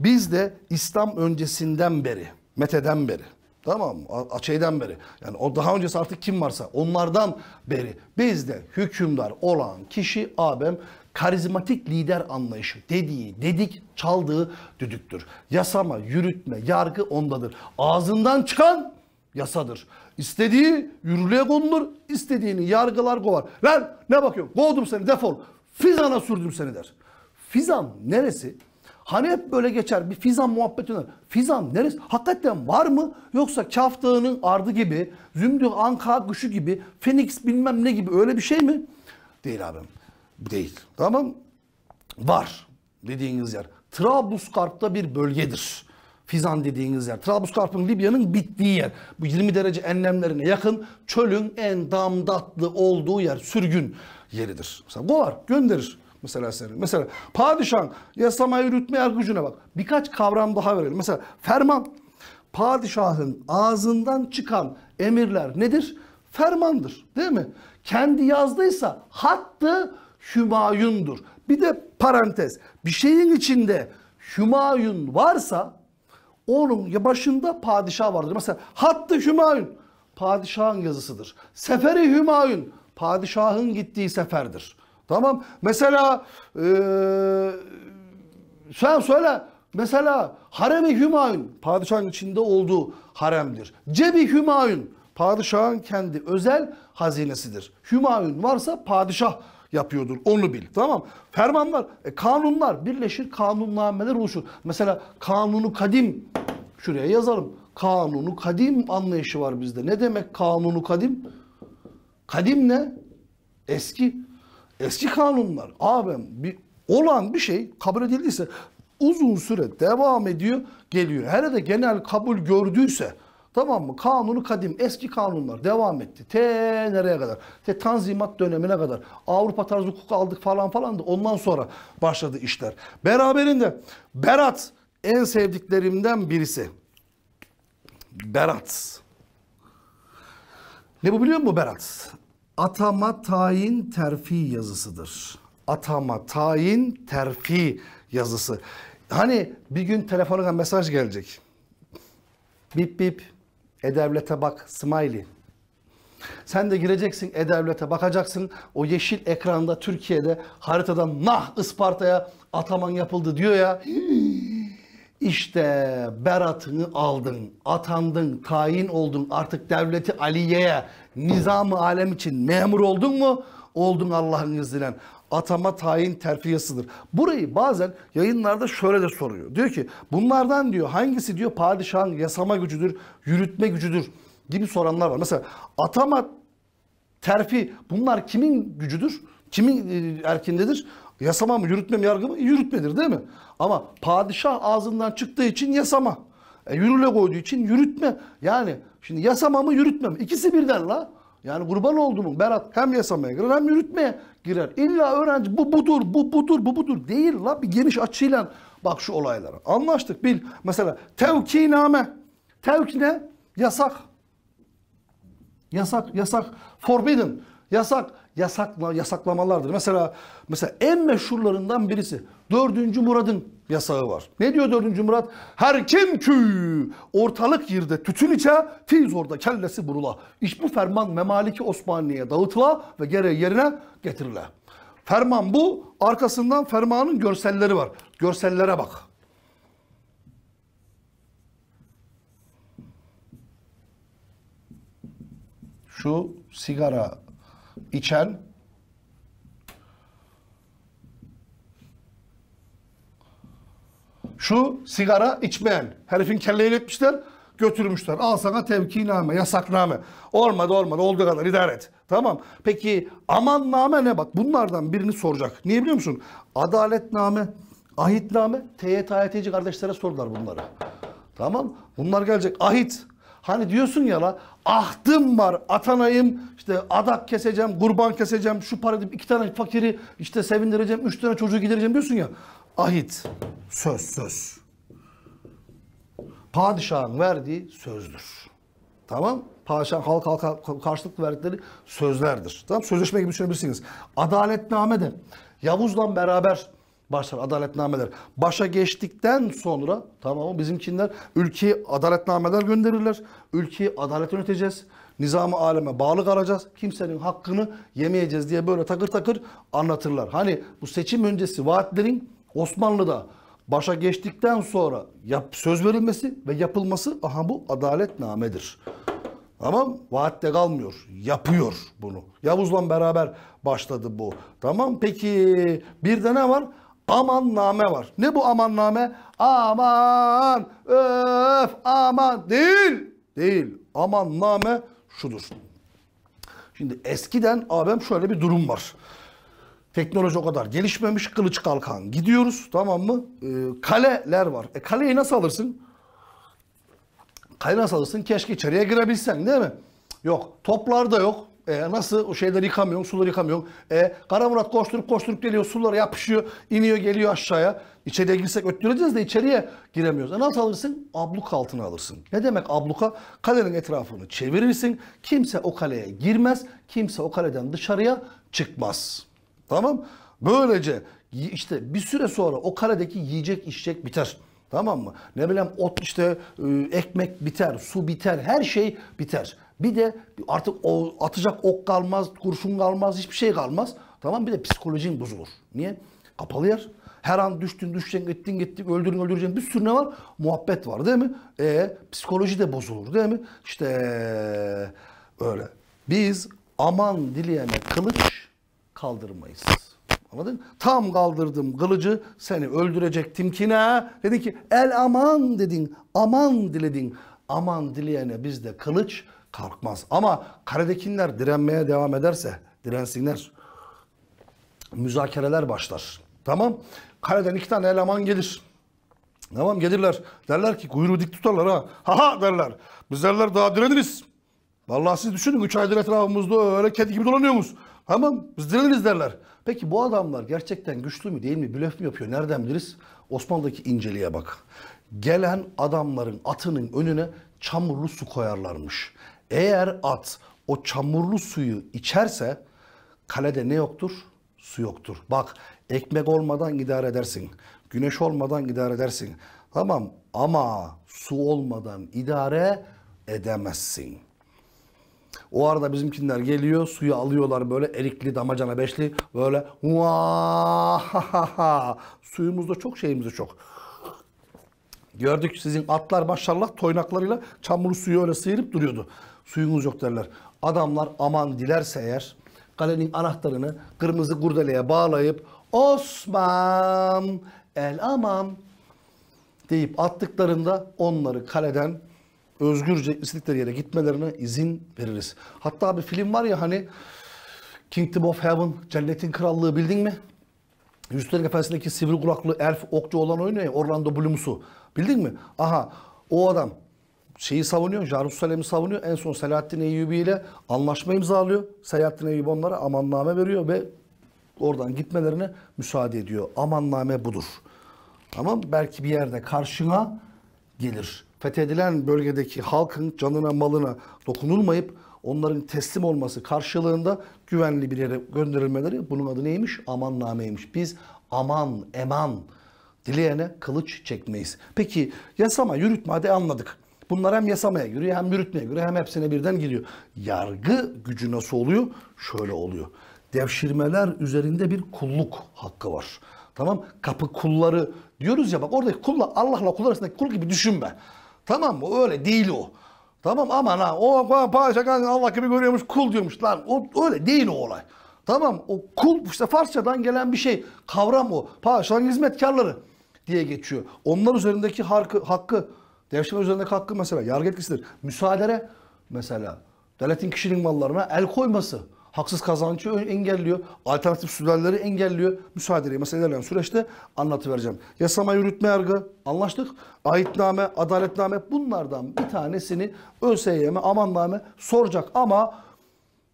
biz de İslam öncesinden beri, Mete'den beri Tamam mı? Şeyden beri. Yani o daha öncesi artık kim varsa onlardan beri bizde hükümdar olan kişi abem karizmatik lider anlayışı dediği, dedik, çaldığı düdüktür. Yasama, yürütme, yargı ondadır. Ağzından çıkan yasadır. İstediği yürürlüğe konulur, istediğini yargılar kovar. Lan ne bakıyorsun? Kovdum seni defol. Fizan'a sürdüm seni der. Fizan neresi? Hani hep böyle geçer bir fizan muhabbeti var. Fizan neresi? Hakikaten var mı? Yoksa Kaf Dağı'nın ardı gibi, Zümrüt Anka kuşu gibi, Phoenix bilmem ne gibi öyle bir şey mi? Değil abim. Değil. Tamam Var dediğiniz yer. Trabluskarp'ta bir bölgedir. Fizan dediğiniz yer. Trabluskarp'ın Libya'nın bittiği yer. Bu 20 derece enlemlerine yakın çölün en damdatlı olduğu yer. Sürgün yeridir. Mesela bu var, gönderir mesela senin. Mesela padişah yasama yürütme yargıcına bak. Birkaç kavram daha verelim. Mesela ferman padişahın ağzından çıkan emirler nedir? Fermandır değil mi? Kendi yazdıysa hattı Hümayun'dur. Bir de parantez. Bir şeyin içinde Hümayun varsa onun ya başında padişah vardır. Mesela Hattı Hümayun padişahın yazısıdır. Seferi Hümayun padişahın gittiği seferdir. Tamam. Mesela ee, sen söyle. Mesela harem Hümayun padişahın içinde olduğu haremdir. Cebi Hümayun padişahın kendi özel hazinesidir. Hümayun varsa padişah yapıyordur. Onu bil. Tamam Fermanlar, e, kanunlar birleşir. Kanunnameler oluşur. Mesela kanunu kadim şuraya yazalım. Kanunu kadim anlayışı var bizde. Ne demek kanunu kadim? Kadim ne? Eski. Eski kanunlar. Abim bir olan bir şey kabul edildiyse uzun süre devam ediyor, geliyor. Hele de genel kabul gördüyse Tamam mı? Kanunu kadim, eski kanunlar devam etti. Te nereye kadar? Te Tanzimat dönemine kadar. Avrupa tarzı hukuk aldık falan falan da ondan sonra başladı işler. Beraberinde Berat en sevdiklerimden birisi. Berat. Ne bu biliyor musun Berat? Atama tayin terfi yazısıdır. Atama tayin terfi yazısı. Hani bir gün telefonuna mesaj gelecek. Bip bip. E-Devlet'e bak smiley. Sen de gireceksin E-Devlet'e bakacaksın. O yeşil ekranda Türkiye'de haritadan nah Isparta'ya ataman yapıldı diyor ya. İşte beratını aldın, atandın, tayin oldun, artık devleti Aliye'ye, nizamı alem için memur oldun mu? Oldun Allah'ın izniyle atama tayin terfi Burayı bazen yayınlarda şöyle de soruyor. Diyor ki bunlardan diyor hangisi diyor padişahın yasama gücüdür, yürütme gücüdür gibi soranlar var. Mesela atama terfi bunlar kimin gücüdür? Kimin e, erkindedir? Yasama mı, yürütme mi, yargı mı? E, yürütmedir değil mi? Ama padişah ağzından çıktığı için yasama. E, yürürle koyduğu için yürütme. Yani şimdi yasama mı, yürütme mi? İkisi birden la. Yani kurban olduğumun Berat hem yasamaya girer hem yürütmeye girer. İlla öğrenci bu budur, bu budur, bu budur değil la bir geniş açıyla bak şu olaylara. Anlaştık bil. Mesela tevkiname. Tevk ne? Yasak. Yasak, yasak. Forbidden. Yasak, yasakla, yasaklamalardır. Mesela mesela en meşhurlarından birisi. Dördüncü Murad'ın yasağı var. Ne diyor 4. Murat? Her kim ki ortalık yerde tütün içe tiz orada kellesi burula. İş bu ferman memaliki Osmanlı'ya dağıtıla ve gereği yerine getirile. Ferman bu. Arkasından fermanın görselleri var. Görsellere bak. Şu sigara içen Şu sigara içmeyen. Herifin kelleyle etmişler götürmüşler. Al sana tevkiname, yasakname. Olmadı olmadı olduğu kadar idare et. Tamam. Peki amanname ne bak bunlardan birini soracak. Niye biliyor musun? Adaletname, ahitname, TYT, AYT'ci kardeşlere sordular bunları. Tamam. Bunlar gelecek. Ahit. Hani diyorsun ya la ahdım var atanayım işte adak keseceğim kurban keseceğim şu para deyip iki tane fakiri işte sevindireceğim üç tane çocuğu gidereceğim diyorsun ya. Ahit, söz, söz. Padişahın verdiği sözdür. Tamam? Padişah halk halka karşılıklı verdikleri sözlerdir. Tamam? Sözleşme gibi düşünebilirsiniz. Adaletname de Yavuz'la beraber başlar adaletnameler. Başa geçtikten sonra tamam mı bizimkinler ülkeye adaletnameler gönderirler. Ülkeyi adalet yöneteceğiz. Nizamı aleme bağlı kalacağız. Kimsenin hakkını yemeyeceğiz diye böyle takır takır anlatırlar. Hani bu seçim öncesi vaatlerin Osmanlı'da başa geçtikten sonra yap, söz verilmesi ve yapılması aha bu adaletnamedir. Tamam vaatte kalmıyor. Yapıyor bunu. Yavuz'la beraber başladı bu. Tamam peki bir de ne var? Amanname var. Ne bu amanname? Aman öf aman değil. Değil. Amanname şudur. Şimdi eskiden abem şöyle bir durum var. Teknoloji o kadar gelişmemiş. Kılıç kalkan gidiyoruz tamam mı? E, kaleler var. E kaleyi nasıl alırsın? Kaleyi nasıl alırsın? Keşke içeriye girebilsen değil mi? Yok. Toplar da yok. E, nasıl o şeyleri yıkamıyorsun, suları yıkamıyorsun. E, Kara Murat koşturup koşturup geliyor, sular yapışıyor, iniyor geliyor aşağıya. İçeriye girsek öttüreceğiz de içeriye giremiyoruz. E, nasıl alırsın? Abluk altına alırsın. Ne demek abluka? Kalenin etrafını çevirirsin. Kimse o kaleye girmez, kimse o kaleden dışarıya çıkmaz. Tamam. Böylece işte bir süre sonra o karedeki yiyecek içecek biter. Tamam mı? Ne bileyim ot işte ıı, ekmek biter, su biter, her şey biter. Bir de artık o atacak ok kalmaz, kurşun kalmaz, hiçbir şey kalmaz. Tamam bir de psikolojin bozulur. Niye? Kapalı yer. Her an düştün, düşeceksin, gittin, gittin, öldürün, öldüreceksin. Bir sürü ne var? Muhabbet var değil mi? E, psikoloji de bozulur değil mi? İşte öyle. Biz aman dileyene kılıç, kaldırmayız. Anladın? Tam kaldırdım kılıcı seni öldürecektim ki ne? Dedin ki el aman dedin, aman diledin. Aman dileyene bizde kılıç kalkmaz. Ama karadekinler direnmeye devam ederse dirensinler. Müzakereler başlar. Tamam. Kaleden iki tane eleman gelir. Tamam gelirler. Derler ki kuyruğu dik tutarlar ha. Haha derler. Biz derler daha direniriz. Vallahi siz düşünün 3 aydır etrafımızda öyle kedi gibi dolanıyorsunuz biz zırhınız derler. Peki bu adamlar gerçekten güçlü mü değil mi? Blöf mü yapıyor? Nereden biliriz? Osmanlı'daki inceliğe bak. Gelen adamların atının önüne çamurlu su koyarlarmış. Eğer at o çamurlu suyu içerse kalede ne yoktur? Su yoktur. Bak ekmek olmadan idare edersin. Güneş olmadan idare edersin. Tamam ama su olmadan idare edemezsin. O arada bizimkiler geliyor suyu alıyorlar böyle erikli damacana beşli böyle ha suyumuzda çok şeyimizde çok. Gördük sizin atlar maşallah toynaklarıyla çamur suyu öyle sıyırıp duruyordu. Suyunuz yok derler. Adamlar aman dilerse eğer kalenin anahtarını kırmızı kurdeleye bağlayıp Osman el amam deyip attıklarında onları kaleden özgürce istedikleri yere gitmelerine izin veririz. Hatta bir film var ya hani Kingdom of Heaven, Cennetin Krallığı bildin mi? Yüzüklerin Efendisi'ndeki sivri kulaklı elf okçu olan oynuyor ya Orlando Bloom'su. Bildin mi? Aha o adam şeyi savunuyor, Jerusalem'i savunuyor. En son Selahattin Eyyubi ile anlaşma imzalıyor. Selahattin Eyyubi onlara amanname veriyor ve oradan gitmelerine müsaade ediyor. Amanname budur. Tamam belki bir yerde karşına gelir fethedilen bölgedeki halkın canına malına dokunulmayıp onların teslim olması karşılığında güvenli bir yere gönderilmeleri bunun adı neymiş? Amannameymiş. Biz aman, eman dileyene kılıç çekmeyiz. Peki yasama, yürütme hadi anladık. Bunlar hem yasamaya giriyor hem yürütmeye giriyor hem hepsine birden giriyor. Yargı gücü nasıl oluyor? Şöyle oluyor. Devşirmeler üzerinde bir kulluk hakkı var. Tamam kapı kulları diyoruz ya bak oradaki kulla Allah'la kul arasındaki kul gibi düşünme. Tamam mı? Öyle değil o. Tamam ama ha o padişah kendini Allah gibi görüyormuş kul diyormuş lan. O, öyle değil o olay. Tamam o kul işte Farsçadan gelen bir şey. Kavram o. Padişahın hizmetkarları diye geçiyor. Onlar üzerindeki hakkı, hakkı devşirme üzerindeki hakkı mesela yargı etkisidir. Müsaadere mesela devletin kişinin mallarına el koyması haksız kazancı engelliyor. Alternatif sülalleri engelliyor. Müsaadeyle mesela ilerleyen süreçte anlatıvereceğim. Yasama yürütme yargı anlaştık. Ahitname, adaletname bunlardan bir tanesini ÖSYM, amanname soracak ama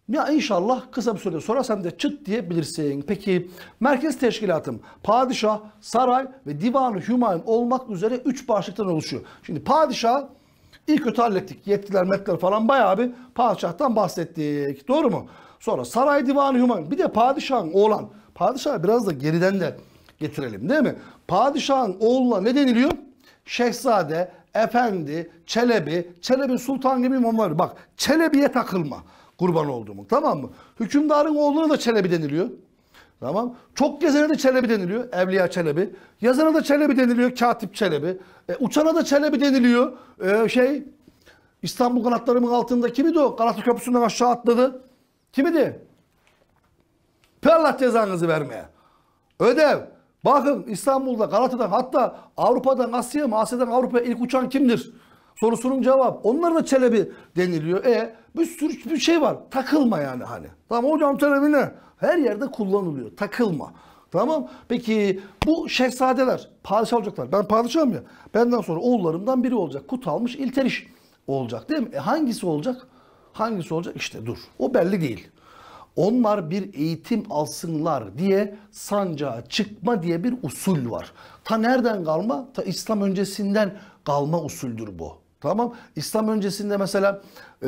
ya inşallah kısa bir sürede sonra sen de çıt diyebilirsin. Peki merkez teşkilatım padişah, saray ve divanı hümayun olmak üzere 3 başlıktan oluşuyor. Şimdi padişah İyi kötü hallettik. Yetkiler, metler falan bayağı bir padişahtan bahsettik. Doğru mu? Sonra saray divanı Hümayun. Bir de padişahın oğlan. Padişah biraz da geriden de getirelim değil mi? Padişahın oğluna ne deniliyor? Şehzade, efendi, çelebi, çelebi sultan gibi imam var. Bak çelebiye takılma kurban olduğumu tamam mı? Hükümdarın oğluna da çelebi deniliyor. Tamam. Çok gezene de çelebi deniliyor. Evliya çelebi. Yazana da çelebi deniliyor. Katip çelebi. E, uçana da çelebi deniliyor. E, şey İstanbul kanatlarımın altındaki kimdi o? Galata Köprüsü'nden aşağı atladı. Kimidi? Allah cezanızı vermeye. Ödev. Bakın İstanbul'da, Galata'dan hatta Avrupa'dan Asya'ya mı Asya'dan Avrupa'ya ilk uçan kimdir? Sorusunun cevap. Onlar da Çelebi deniliyor. E bir sürü bir şey var. Takılma yani hani. Tamam hocam Çelebi ne? Her yerde kullanılıyor. Takılma. Tamam. Peki bu şehzadeler padişah olacaklar. Ben padişahım ya. Benden sonra oğullarımdan biri olacak. Kut almış ilteriş olacak değil mi? E hangisi olacak? Hangisi olacak? İşte dur. O belli değil. Onlar bir eğitim alsınlar diye sancağa çıkma diye bir usul var. Ta nereden kalma? Ta İslam öncesinden kalma usuldür bu. Tamam. İslam öncesinde mesela e,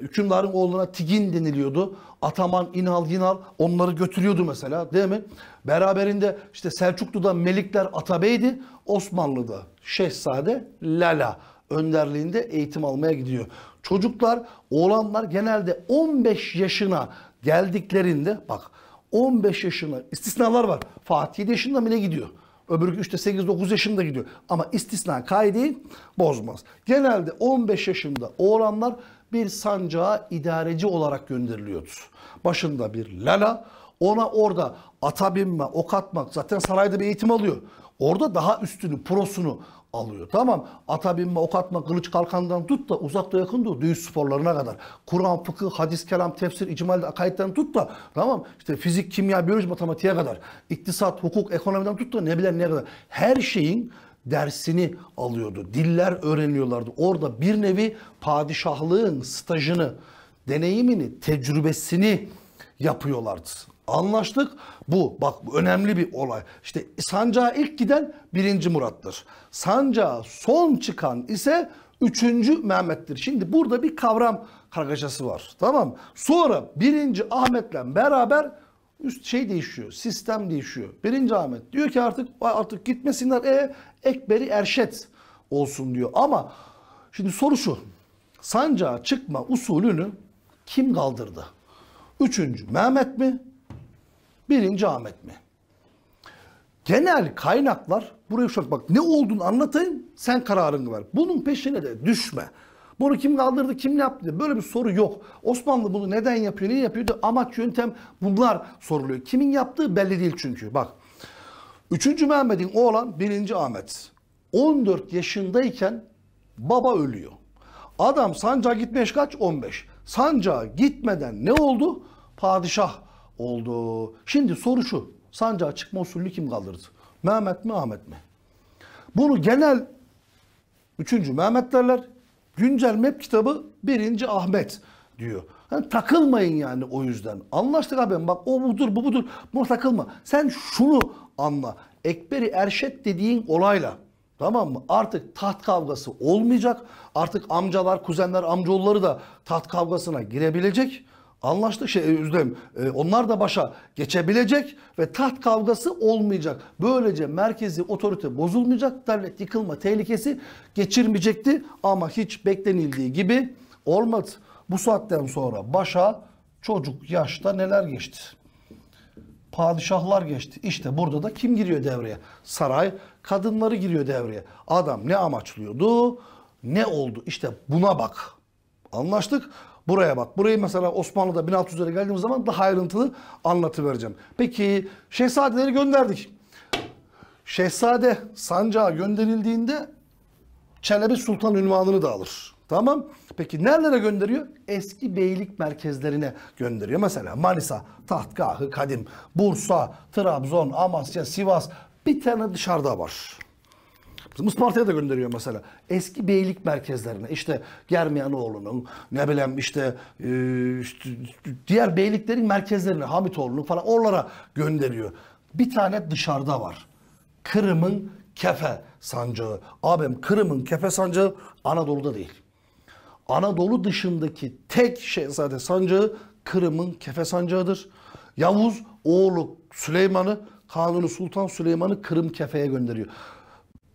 hükümdarın oğluna Tigin deniliyordu. Ataman, İnal, Yinal onları götürüyordu mesela değil mi? Beraberinde işte Selçuklu'da Melikler Atabey'di. Osmanlı'da Şehzade Lala önderliğinde eğitim almaya gidiyor. Çocuklar, oğlanlar genelde 15 yaşına geldiklerinde bak 15 yaşına istisnalar var. Fatih 7 yaşında bile gidiyor. Öbürü 3'te 8 9 yaşında gidiyor. Ama istisna kaideyi bozmaz. Genelde 15 yaşında oğlanlar bir sancağa idareci olarak gönderiliyordu. Başında bir lala ona orada ata binme, ok atmak zaten sarayda bir eğitim alıyor. Orada daha üstünü, prosunu, alıyor. Tamam ata binme, ok atma, kılıç kalkandan tut da uzakta yakında dövüş sporlarına kadar. Kur'an, fıkıh, hadis, kelam, tefsir, icmal, akaitten tut da tamam işte fizik, kimya, biyoloji, matematiğe kadar. iktisat, hukuk, ekonomiden tut da ne bilen ne kadar. Her şeyin dersini alıyordu. Diller öğreniyorlardı. Orada bir nevi padişahlığın stajını, deneyimini, tecrübesini yapıyorlardı. Anlaştık. Bu bak önemli bir olay. İşte sancağa ilk giden birinci Murat'tır. Sancağa son çıkan ise üçüncü Mehmet'tir. Şimdi burada bir kavram kargaşası var. Tamam Sonra birinci Ahmet'le beraber üst şey değişiyor. Sistem değişiyor. birinci Ahmet diyor ki artık artık gitmesinler. E, Ekberi Erşet olsun diyor. Ama şimdi soru şu. Sancağa çıkma usulünü kim kaldırdı? Üçüncü Mehmet mi? Birinci Ahmet mi? Genel kaynaklar buraya şu bak ne olduğunu anlatayım sen kararını ver. Bunun peşine de düşme. Bunu kim kaldırdı, kim yaptı? Böyle bir soru yok. Osmanlı bunu neden yapıyor, niye yapıyor? Amaç, yöntem bunlar soruluyor. Kimin yaptığı belli değil çünkü. Bak. 3. Mehmet'in oğlan 1. Ahmet. 14 yaşındayken baba ölüyor. Adam sancağa gitmiş kaç? 15. Sancağa gitmeden ne oldu? Padişah oldu. Şimdi soru şu. Sancağı açık Mosul'ü kim kaldırdı? Mehmet mi Ahmet mi? Bunu genel üçüncü Mehmet derler. Güncel map kitabı birinci Ahmet diyor. Yani takılmayın yani o yüzden. Anlaştık abi bak o budur bu budur. Buna takılma. Sen şunu anla. Ekberi Erşet dediğin olayla Tamam mı? Artık taht kavgası olmayacak. Artık amcalar, kuzenler, amcaoğulları da taht kavgasına girebilecek. Anlaştık şey özür e, e, onlar da başa geçebilecek ve taht kavgası olmayacak. Böylece merkezi otorite bozulmayacak. Devlet yıkılma tehlikesi geçirmeyecekti ama hiç beklenildiği gibi olmadı. Bu saatten sonra başa çocuk yaşta neler geçti? Padişahlar geçti. İşte burada da kim giriyor devreye? Saray kadınları giriyor devreye. Adam ne amaçlıyordu? Ne oldu? İşte buna bak. Anlaştık. Buraya bak. Burayı mesela Osmanlı'da 1600'lere geldiğimiz zaman daha ayrıntılı anlatı vereceğim. Peki şehzadeleri gönderdik. Şehzade sancağa gönderildiğinde Çelebi Sultan ünvanını da alır. Tamam. Peki nerelere gönderiyor? Eski beylik merkezlerine gönderiyor. Mesela Manisa, Tahtgahı Kadim, Bursa, Trabzon, Amasya, Sivas bir tane dışarıda var. Bizim Isparta'ya da gönderiyor mesela. Eski beylik merkezlerine işte Germiyanoğlu'nun ne bileyim işte, e, işte diğer beyliklerin merkezlerine Hamitoğlu'nun falan oralara gönderiyor. Bir tane dışarıda var. Kırım'ın kefe sancağı. Abim Kırım'ın kefe sancağı Anadolu'da değil. Anadolu dışındaki tek şehzade sancağı Kırım'ın kefe sancağıdır. Yavuz oğlu Süleyman'ı Kanuni Sultan Süleyman'ı Kırım kefeye gönderiyor.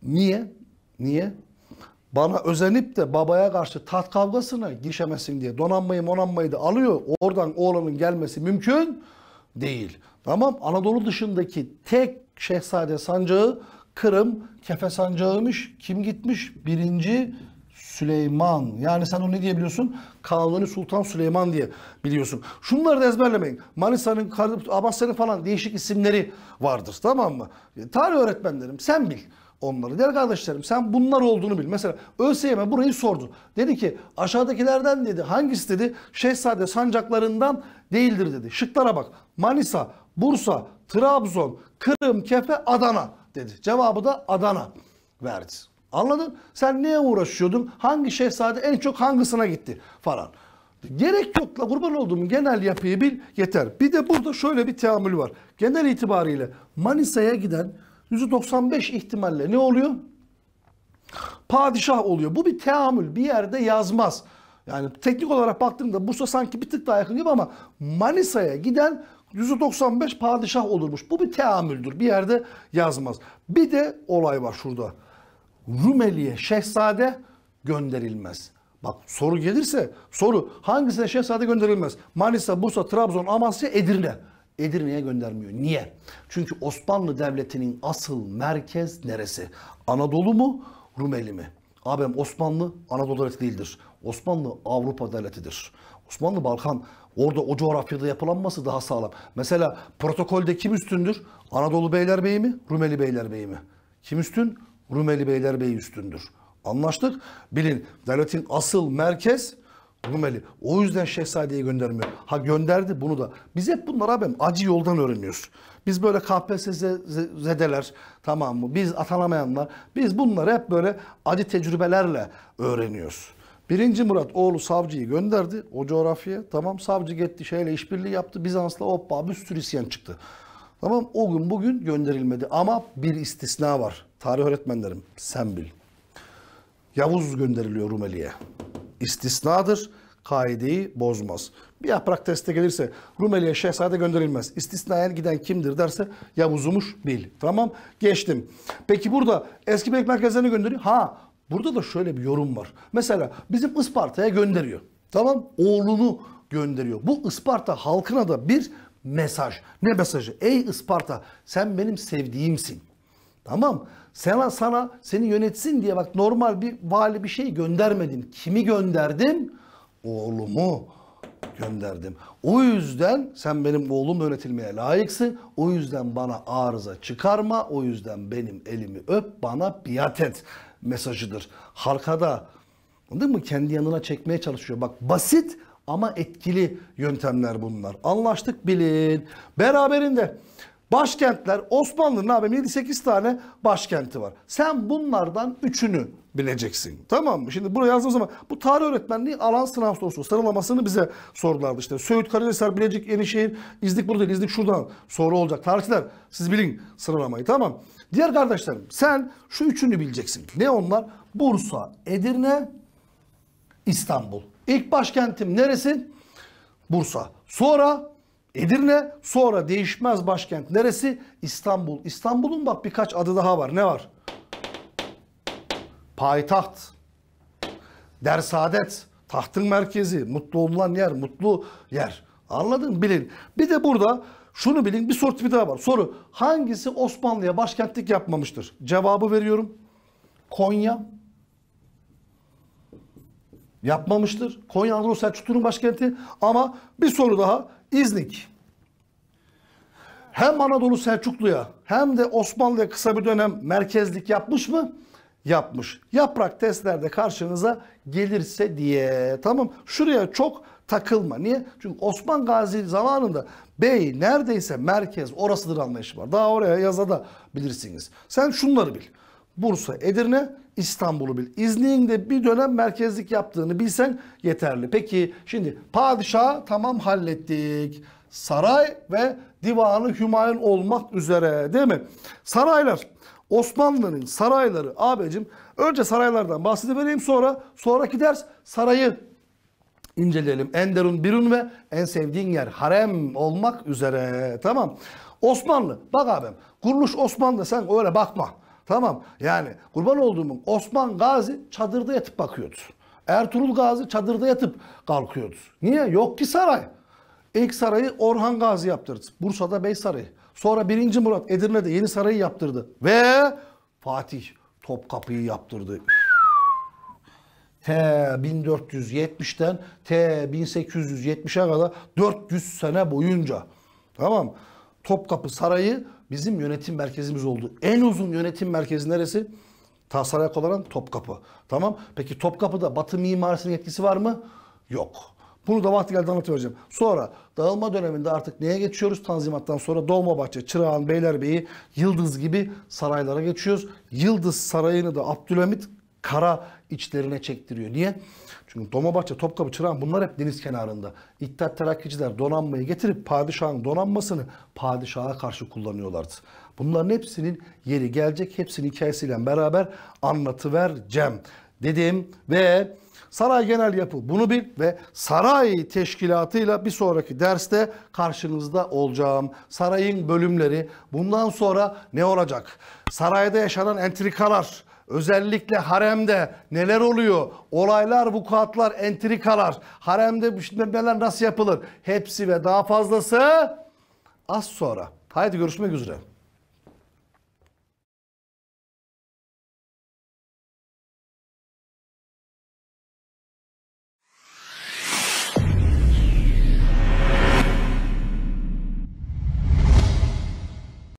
Niye? Niye? Bana özenip de babaya karşı tat kavgasına girişemesin diye donanmayı monanmayı da alıyor. Oradan oğlanın gelmesi mümkün değil. Tamam Anadolu dışındaki tek şehzade sancağı Kırım kefe sancağıymış. Kim gitmiş? Birinci Süleyman. Yani sen onu ne diye biliyorsun? Kanuni Sultan Süleyman diye biliyorsun. Şunları da ezberlemeyin. Manisa'nın, Abasya'nın falan değişik isimleri vardır. Tamam mı? Tarih öğretmenlerim sen bil onları. diğer kardeşlerim sen bunlar olduğunu bil. Mesela ÖSYM burayı sordu. Dedi ki aşağıdakilerden dedi hangisi dedi Şehzade sancaklarından değildir dedi. Şıklara bak. Manisa, Bursa, Trabzon, Kırım, Kefe, Adana dedi. Cevabı da Adana verdi. Anladın? Sen neye uğraşıyordun? Hangi şehzade en çok hangisine gitti falan. Gerek yok la kurban olduğum genel yapıyı bil yeter. Bir de burada şöyle bir teamül var. Genel itibariyle Manisa'ya giden 195 ihtimalle ne oluyor? Padişah oluyor. Bu bir teamül. Bir yerde yazmaz. Yani teknik olarak baktığımda Bursa sanki bir tık daha yakın gibi ama Manisa'ya giden 195 padişah olurmuş. Bu bir teamüldür. Bir yerde yazmaz. Bir de olay var şurada. Rumeli'ye şehzade gönderilmez. Bak soru gelirse soru hangisine şehzade gönderilmez? Manisa, Bursa, Trabzon, Amasya, Edirne. Edirne'ye göndermiyor. Niye? Çünkü Osmanlı Devleti'nin asıl merkez neresi? Anadolu mu, Rumeli mi? Abim Osmanlı Anadolu Devleti değildir. Osmanlı Avrupa Devleti'dir. Osmanlı Balkan orada o coğrafyada yapılanması daha sağlam. Mesela protokolde kim üstündür? Anadolu Beylerbeyi mi? Rumeli Beylerbeyi mi? Kim üstün? Rumeli Beylerbeyi üstündür. Anlaştık. Bilin devletin asıl merkez Rumeli. O yüzden şehzadeyi göndermiyor. Ha gönderdi bunu da. Biz hep bunları abim acı yoldan öğreniyoruz. Biz böyle KPSS zedeler tamam mı? Biz atanamayanlar. Biz bunları hep böyle acı tecrübelerle öğreniyoruz. Birinci Murat oğlu savcıyı gönderdi o coğrafyaya. Tamam savcı gitti şeyle işbirliği yaptı. Bizans'la hoppa bir sürü isyan çıktı. Tamam o gün bugün gönderilmedi. Ama bir istisna var. Tarih öğretmenlerim sen bil. Yavuz gönderiliyor Rumeli'ye istisnadır. Kaideyi bozmaz. Bir yaprak teste gelirse Rumeli'ye şehzade gönderilmez. İstisnayen giden kimdir derse ya uzumuş bil. Tamam geçtim. Peki burada eski beylik merkezlerine gönderiyor. Ha burada da şöyle bir yorum var. Mesela bizim Isparta'ya gönderiyor. Tamam oğlunu gönderiyor. Bu Isparta halkına da bir mesaj. Ne mesajı? Ey Isparta sen benim sevdiğimsin. Tamam. Sana, sana seni yönetsin diye bak normal bir vali bir şey göndermedim. Kimi gönderdim? Oğlumu gönderdim. O yüzden sen benim oğlum yönetilmeye layıksın. O yüzden bana arıza çıkarma. O yüzden benim elimi öp bana biat et mesajıdır. Halkada anladın mı? Kendi yanına çekmeye çalışıyor. Bak basit ama etkili yöntemler bunlar. Anlaştık bilin. Beraberinde Başkentler Osmanlı'nın abi 7-8 tane başkenti var. Sen bunlardan üçünü bileceksin. Tamam mı? Şimdi buraya yazdığımız zaman bu tarih öğretmenliği alan sınav sorusu. Sıralamasını bize sordular işte. Söğüt, Karacahisar, Bilecik, Yenişehir, İznik burada değil, İznik şuradan soru olacak. Tarihçiler siz bilin sıralamayı tamam. Diğer kardeşlerim sen şu üçünü bileceksin. Ne onlar? Bursa, Edirne, İstanbul. İlk başkentim neresi? Bursa. Sonra Edirne sonra değişmez başkent neresi? İstanbul. İstanbul'un bak birkaç adı daha var. Ne var? Payitaht, Dersaadet, tahtın merkezi, mutlu olunan yer, mutlu yer. Anladın mı? Bilin. Bir de burada şunu bilin bir soru tipi daha var. Soru hangisi Osmanlı'ya başkentlik yapmamıştır? Cevabı veriyorum. Konya yapmamıştır. Konya Anadolu Selçuklu'nun başkenti ama bir soru daha İznik hem Anadolu Selçuklu'ya hem de Osmanlı'ya kısa bir dönem merkezlik yapmış mı? Yapmış. Yaprak testlerde karşınıza gelirse diye. Tamam şuraya çok takılma. Niye? Çünkü Osman Gazi zamanında bey neredeyse merkez orasıdır anlayışı var. Daha oraya yazada bilirsiniz. Sen şunları bil. Bursa, Edirne, İstanbul'u bil. İzniğinde bir dönem merkezlik yaptığını bilsen yeterli. Peki şimdi padişah tamam hallettik. Saray ve divanı Hümayun olmak üzere değil mi? Saraylar Osmanlı'nın sarayları abicim önce saraylardan bahsedeyim sonra sonraki ders sarayı inceleyelim. Enderun Birun ve en sevdiğin yer harem olmak üzere tamam. Osmanlı bak abim kuruluş Osmanlı sen öyle bakma. Tamam yani kurban olduğumun Osman Gazi çadırda yatıp bakıyordu. Ertuğrul Gazi çadırda yatıp kalkıyordu. Niye? Yok ki saray. İlk sarayı Orhan Gazi yaptırdı. Bursa'da Bey Sarayı. Sonra 1. Murat Edirne'de Yeni Sarayı yaptırdı. Ve Fatih Topkapı'yı yaptırdı. T 1470'ten T 1870'e kadar 400 sene boyunca. Tamam. Topkapı Sarayı bizim yönetim merkezimiz oldu. En uzun yönetim merkezi neresi? Ta Saraykola'dan Topkapı. Tamam. Peki Topkapı'da Batı mimarisinin etkisi var mı? Yok. Bunu da vakti geldi anlatacağım. Sonra dağılma döneminde artık neye geçiyoruz? Tanzimattan sonra Dolmabahçe, Çırağan, Beylerbeyi, Yıldız gibi saraylara geçiyoruz. Yıldız Sarayı'nı da Abdülhamit kara içlerine çektiriyor. Niye? Çünkü Dolmabahçe, Topkapı, Çırağan bunlar hep deniz kenarında. İttihat terakkiciler donanmayı getirip padişahın donanmasını padişaha karşı kullanıyorlardı. Bunların hepsinin yeri gelecek. Hepsinin hikayesiyle beraber anlatıvereceğim dedim ve saray genel yapı bunu bil ve saray teşkilatıyla bir sonraki derste karşınızda olacağım. Sarayın bölümleri bundan sonra ne olacak? Sarayda yaşanan entrikalar, Özellikle haremde neler oluyor? Olaylar, vukuatlar, entrikalar, haremde neler nasıl yapılır? Hepsi ve daha fazlası az sonra. Haydi görüşmek üzere.